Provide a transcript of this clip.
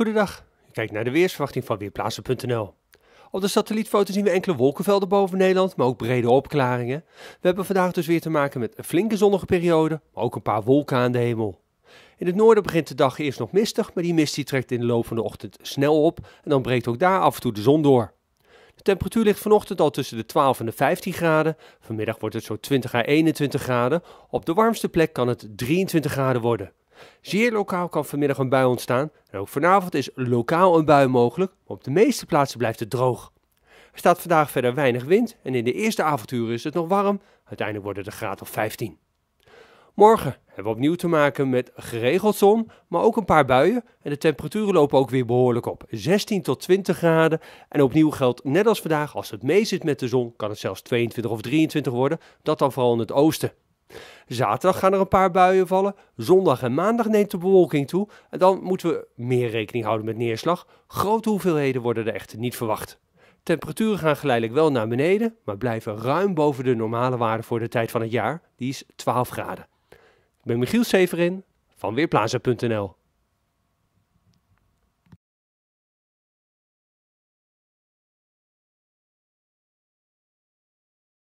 Goedendag, kijk naar de weersverwachting van Weerplaatsen.nl. Op de satellietfoto zien we enkele wolkenvelden boven Nederland, maar ook brede opklaringen. We hebben vandaag dus weer te maken met een flinke zonnige periode, maar ook een paar wolken aan de hemel. In het noorden begint de dag eerst nog mistig, maar die mist die trekt in de loop van de ochtend snel op en dan breekt ook daar af en toe de zon door. De temperatuur ligt vanochtend al tussen de 12 en de 15 graden. Vanmiddag wordt het zo 20 à 21 graden. Op de warmste plek kan het 23 graden worden. Zeer lokaal kan vanmiddag een bui ontstaan. En ook vanavond is lokaal een bui mogelijk, maar op de meeste plaatsen blijft het droog. Er staat vandaag verder weinig wind en in de eerste avonduren is het nog warm. Uiteindelijk worden de graden graad of 15. Morgen hebben we opnieuw te maken met geregeld zon, maar ook een paar buien. En de temperaturen lopen ook weer behoorlijk op. 16 tot 20 graden. En opnieuw geldt net als vandaag, als het mee zit met de zon, kan het zelfs 22 of 23 worden. Dat dan vooral in het oosten. Zaterdag gaan er een paar buien vallen. Zondag en maandag neemt de bewolking toe. En dan moeten we meer rekening houden met neerslag. Grote hoeveelheden worden er echter niet verwacht. Temperaturen gaan geleidelijk wel naar beneden, maar blijven ruim boven de normale waarde voor de tijd van het jaar. Die is 12 graden. Ik ben Michiel Severin van Weerplaza.nl.